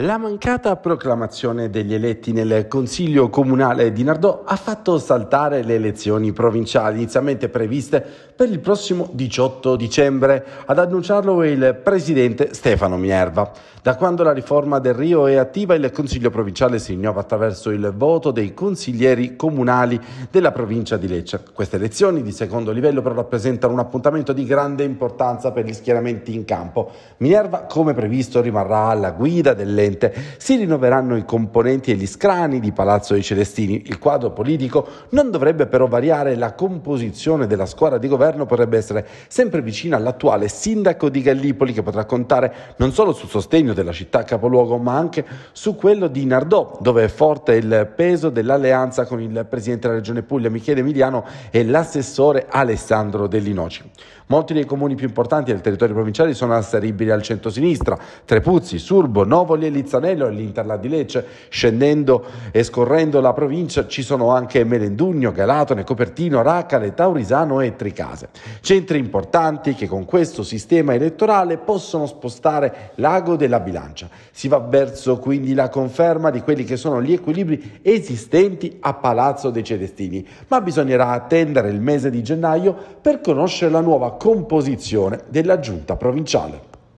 La mancata proclamazione degli eletti nel Consiglio Comunale di Nardò ha fatto saltare le elezioni provinciali inizialmente previste per il prossimo 18 dicembre, ad annunciarlo è il presidente Stefano Minerva. Da quando la riforma del Rio è attiva, il Consiglio Provinciale si rinnova attraverso il voto dei consiglieri comunali della provincia di Lecce. Queste elezioni di secondo livello però rappresentano un appuntamento di grande importanza per gli schieramenti in campo. Minerva, come previsto, rimarrà alla guida delle precedente, si rinnoveranno i componenti e gli scrani di Palazzo dei Celestini. Il quadro politico non dovrebbe però variare, la composizione della squadra di governo potrebbe essere sempre vicina all'attuale sindaco di Gallipoli che potrà contare non solo sul sostegno della città capoluogo ma anche su quello di Nardò, dove è forte il peso dell'alleanza con il presidente della regione Puglia Michele Emiliano e l'assessore Alessandro Dell'Inoci. Molti dei comuni più importanti del territorio provinciale sono asseribili al centro-sinistra, Trepuzzi, Surbo, Novoli e Lizzanello e l'Interland di Lecce, scendendo e scorrendo la provincia ci sono anche Melendugno, Galatone, Copertino, Raccale, Taurisano e Tricase. Centri importanti che con questo sistema elettorale possono spostare l'ago della bilancia. Si va verso quindi la conferma di quelli che sono gli equilibri esistenti a Palazzo dei Celestini, ma bisognerà attendere il mese di gennaio per conoscere la nuova composizione della giunta provinciale.